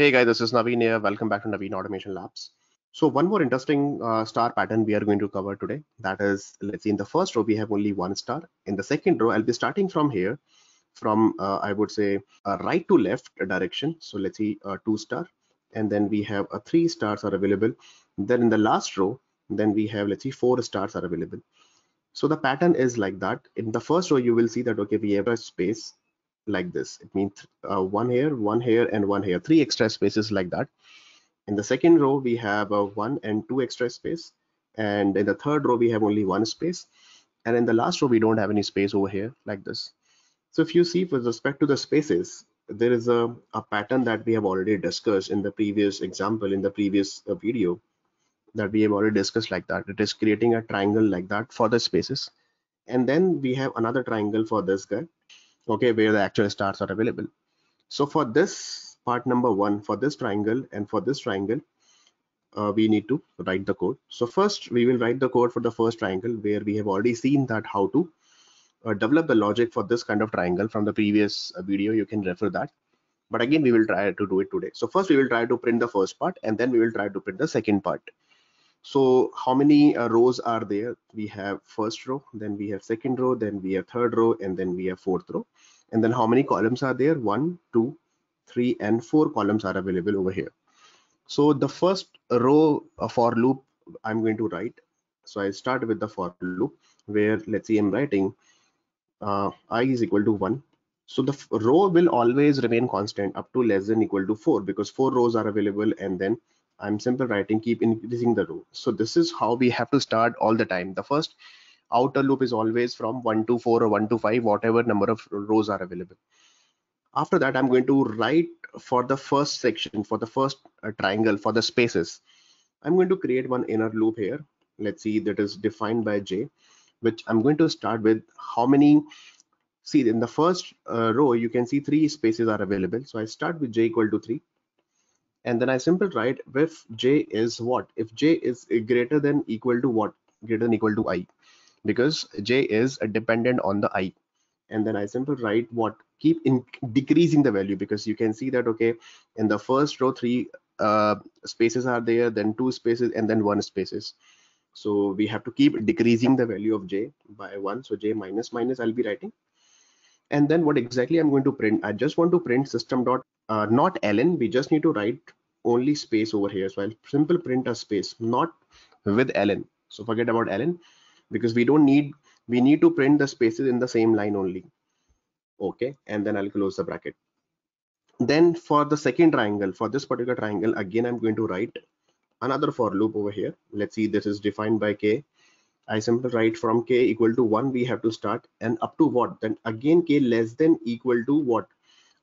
Hey guys, this is Naveen here. Welcome back to Naveen Automation Labs. So one more interesting uh, star pattern we are going to cover today. That is, let's see, in the first row, we have only one star. In the second row, I'll be starting from here, from, uh, I would say, a uh, right to left direction. So let's see, a uh, two star. And then we have a uh, three stars are available. Then in the last row, then we have, let's see, four stars are available. So the pattern is like that. In the first row, you will see that, okay, we have a space like this. It means uh, one here, one here, and one here, three extra spaces like that. In the second row, we have a one and two extra space. And in the third row, we have only one space. And in the last row, we don't have any space over here like this. So if you see with respect to the spaces, there is a, a pattern that we have already discussed in the previous example, in the previous uh, video that we have already discussed like that. It is creating a triangle like that for the spaces. And then we have another triangle for this guy okay where the actual stars are available so for this part number one for this triangle and for this triangle uh, we need to write the code so first we will write the code for the first triangle where we have already seen that how to uh, develop the logic for this kind of triangle from the previous video you can refer that but again we will try to do it today so first we will try to print the first part and then we will try to print the second part so how many uh, rows are there we have first row then we have second row then we have third row and then we have fourth row and then how many columns are there one two three and four columns are available over here so the first row uh, for loop i'm going to write so i start with the for loop where let's see i'm writing uh, i is equal to 1 so the row will always remain constant up to less than equal to 4 because four rows are available and then I'm simple writing, keep increasing the row. So this is how we have to start all the time. The first outer loop is always from 1 to 4 or 1 to 5, whatever number of rows are available. After that, I'm going to write for the first section, for the first uh, triangle, for the spaces. I'm going to create one inner loop here. Let's see that is defined by J, which I'm going to start with how many see in the first uh, row you can see three spaces are available so i start with j equal to 3 and then I simply write if j is what if j is greater than equal to what greater than equal to i because j is dependent on the i and then I simply write what keep in decreasing the value because you can see that okay in the first row three uh, spaces are there then two spaces and then one spaces so we have to keep decreasing the value of j by one so j minus minus I'll be writing and then what exactly I'm going to print. I just want to print system dot uh, not ln. We just need to write only space over here. So I'll simple print a space, not with ln. So forget about ln because we don't need, we need to print the spaces in the same line only. Okay, and then I'll close the bracket. Then for the second triangle, for this particular triangle, again, I'm going to write another for loop over here. Let's see, this is defined by K I simply write from k equal to 1 we have to start and up to what then again k less than equal to what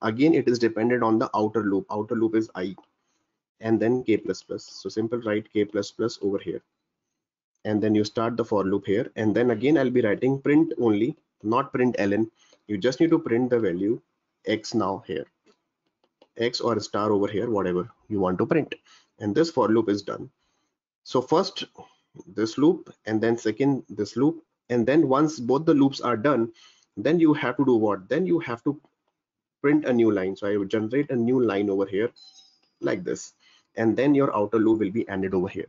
again it is dependent on the outer loop outer loop is i and then k plus plus so simple write k plus plus over here and then you start the for loop here and then again I'll be writing print only not print ln you just need to print the value x now here x or star over here whatever you want to print and this for loop is done so first this loop and then second this loop and then once both the loops are done then you have to do what then you have to print a new line so i would generate a new line over here like this and then your outer loop will be ended over here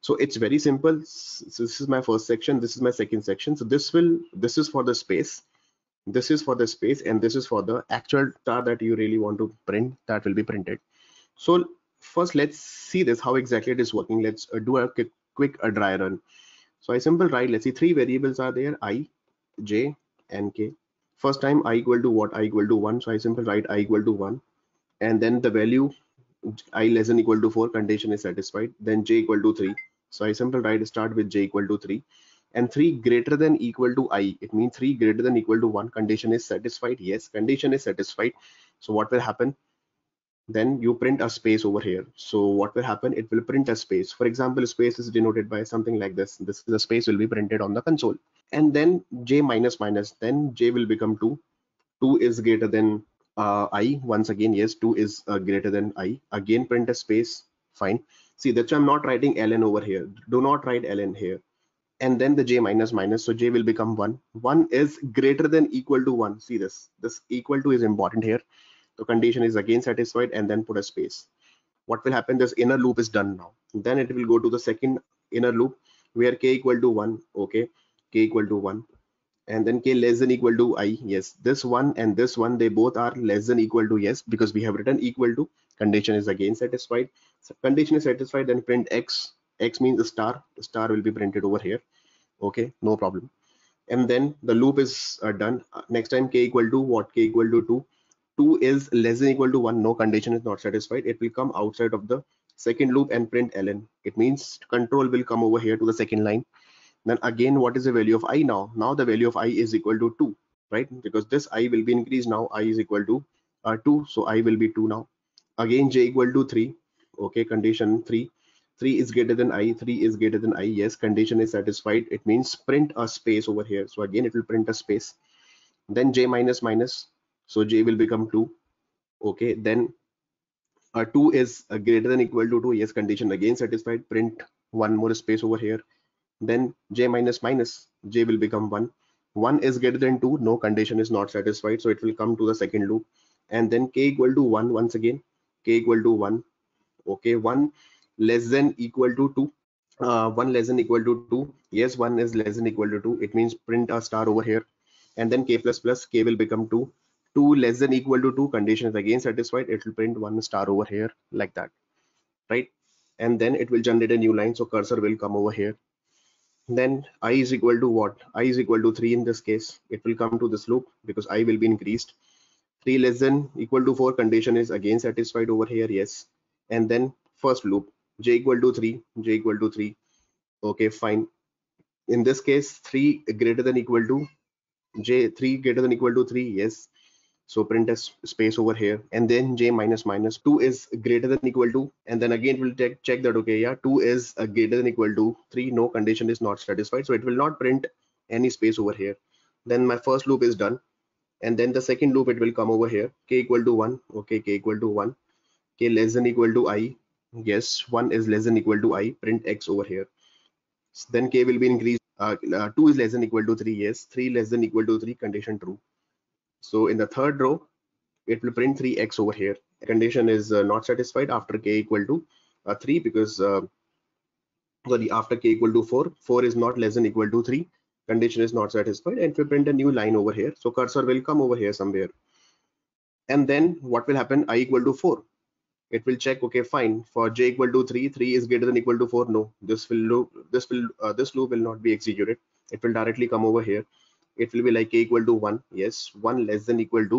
so it's very simple so this is my first section this is my second section so this will this is for the space this is for the space and this is for the actual tar that you really want to print that will be printed so first let's see this how exactly it is working let's uh, do a quick quick a dry run. So I simple write, let's see, three variables are there, i, j, and k. First time i equal to what? i equal to 1. So I simple write i equal to 1. And then the value i less than equal to 4 condition is satisfied. Then j equal to 3. So I simple write start with j equal to 3 and 3 greater than equal to i it means 3 greater than equal to 1 condition is satisfied yes condition is satisfied so what will happen then you print a space over here. So what will happen? It will print a space. For example, space is denoted by something like this. This the space will be printed on the console. And then j minus minus, then j will become 2. 2 is greater than uh, i. Once again, yes, 2 is uh, greater than i. Again, print a space. Fine. See, that's why I'm not writing ln over here. Do not write ln here. And then the j minus minus, so j will become 1. 1 is greater than equal to 1. See this. This equal to is important here the condition is again satisfied and then put a space what will happen this inner loop is done now then it will go to the second inner loop where k equal to 1 okay k equal to 1 and then k less than equal to i yes this one and this one they both are less than equal to yes because we have written equal to condition is again satisfied so condition is satisfied then print x x means the star the star will be printed over here okay no problem and then the loop is uh, done uh, next time k equal to what k equal to 2 2 is less than equal to 1 no condition is not satisfied it will come outside of the second loop and print ln it means control will come over here to the second line then again what is the value of i now now the value of i is equal to 2 right because this i will be increased now i is equal to uh, 2 so i will be 2 now again j equal to 3 okay condition 3 3 is greater than i 3 is greater than i yes condition is satisfied it means print a space over here so again it will print a space then j minus minus so j will become 2 okay then a uh, 2 is uh, greater than equal to 2 yes condition again satisfied print one more space over here then j minus minus j will become 1 1 is greater than 2 no condition is not satisfied so it will come to the second loop and then k equal to 1 once again k equal to 1 okay 1 less than equal to 2 uh, 1 less than equal to 2 yes 1 is less than equal to 2 it means print a star over here and then k plus plus k will become 2 2 less than equal to 2 condition is again satisfied it will print one star over here like that right and then it will generate a new line so cursor will come over here then i is equal to what i is equal to 3 in this case it will come to this loop because i will be increased 3 less than equal to 4 condition is again satisfied over here yes and then first loop j equal to 3 j equal to 3 okay fine in this case 3 greater than equal to j 3 greater than equal to 3 yes so print a space over here and then j minus minus 2 is greater than equal to and then again we'll check, check that okay yeah 2 is uh, greater than equal to 3 no condition is not satisfied so it will not print any space over here then my first loop is done and then the second loop it will come over here k equal to 1 okay k equal to 1 k less than equal to i yes 1 is less than equal to i print x over here so then k will be increased uh, uh, 2 is less than equal to 3 yes 3 less than equal to 3 condition true so in the third row, it will print 3x over here. The condition is uh, not satisfied after k equal to uh, 3 because uh, sorry, after k equal to 4, 4 is not less than equal to 3. Condition is not satisfied and we print a new line over here. So cursor will come over here somewhere. And then what will happen? i equal to 4. It will check, okay, fine. For j equal to 3, 3 is greater than equal to 4. No, this will loop, this will uh, this loop will not be executed. It will directly come over here it will be like a equal to 1 yes 1 less than equal to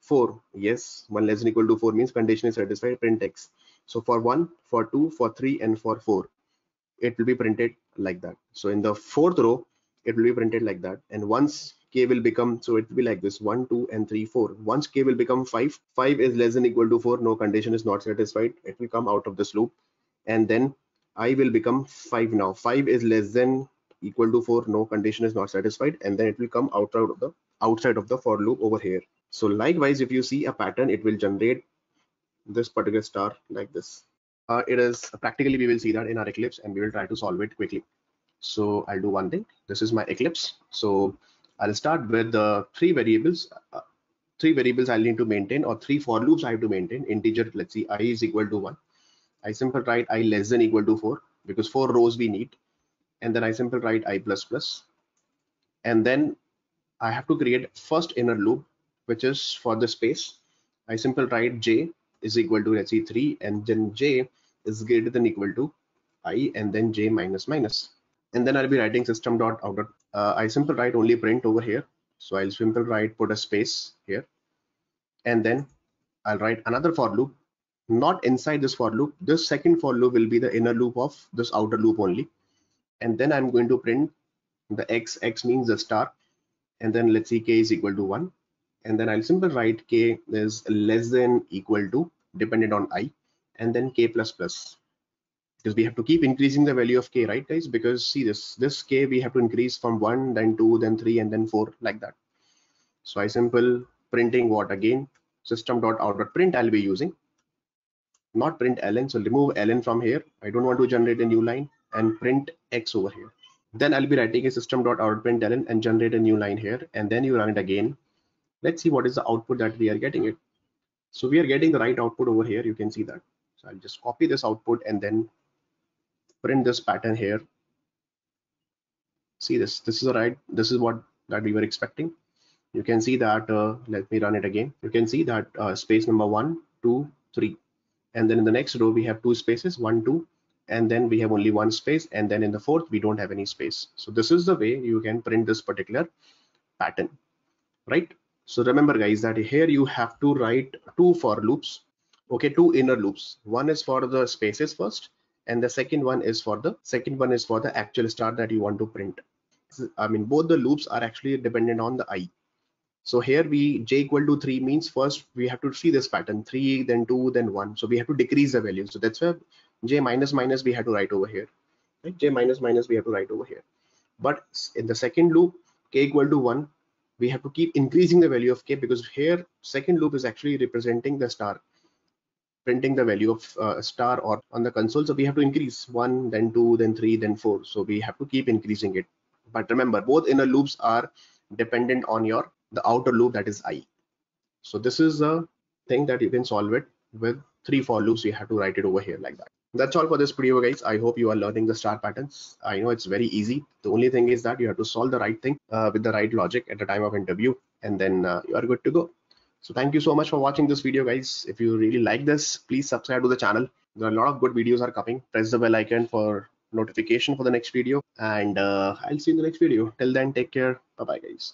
4 yes 1 less than equal to 4 means condition is satisfied print x so for 1 for 2 for 3 and for 4 it will be printed like that so in the fourth row it will be printed like that and once k will become so it will be like this 1 2 and 3 4 once k will become 5 5 is less than equal to 4 no condition is not satisfied it will come out of this loop and then i will become 5 now 5 is less than equal to 4 no condition is not satisfied and then it will come out of the outside of the for loop over here so likewise if you see a pattern it will generate this particular star like this uh, it is practically we will see that in our eclipse and we will try to solve it quickly so i'll do one thing this is my eclipse so i'll start with the three variables uh, three variables i'll need to maintain or three for loops i have to maintain integer let's see i is equal to one i simply write i less than equal to four because four rows we need and then I simply write i++ and then I have to create first inner loop which is for the space. I simply write j is equal to let's see 3 and then j is greater than equal to i and then j minus minus and then I'll be writing system dot out uh, I simply write only print over here so I'll simply write put a space here and then I'll write another for loop not inside this for loop this second for loop will be the inner loop of this outer loop only and then I'm going to print the x, x means the star, and then let's see k is equal to 1, and then I'll simply write k is less than equal to dependent on i, and then k plus plus because we have to keep increasing the value of k right guys because see this this k we have to increase from 1 then 2 then 3 and then 4 like that so i simple printing what again system dot out print i'll be using not print ln so remove ln from here i don't want to generate a new line and print x over here. Then I'll be writing a system.outprintln and generate a new line here and then you run it again. Let's see what is the output that we are getting it. So we are getting the right output over here. You can see that. So I'll just copy this output and then print this pattern here. See this, this is the right, this is what that we were expecting. You can see that, uh, let me run it again. You can see that uh, space number one, two, three. And then in the next row, we have two spaces, one, two, and then we have only one space and then in the fourth we don't have any space so this is the way you can print this particular pattern right so remember guys that here you have to write two for loops okay two inner loops one is for the spaces first and the second one is for the second one is for the actual star that you want to print i mean both the loops are actually dependent on the i so here we j equal to 3 means first we have to see this pattern 3 then 2 then 1 so we have to decrease the value so that's where j minus minus we had to write over here right j minus minus we have to write over here but in the second loop k equal to 1 we have to keep increasing the value of k because here second loop is actually representing the star printing the value of uh, star or on the console so we have to increase 1 then 2 then 3 then 4 so we have to keep increasing it but remember both inner loops are dependent on your the outer loop that is i so this is a thing that you can solve it with three for loops you have to write it over here like that that's all for this video guys i hope you are learning the star patterns i know it's very easy the only thing is that you have to solve the right thing uh, with the right logic at the time of interview and then uh, you are good to go so thank you so much for watching this video guys if you really like this please subscribe to the channel there are a lot of good videos are coming press the bell icon for notification for the next video and uh, i'll see you in the next video till then take care bye bye guys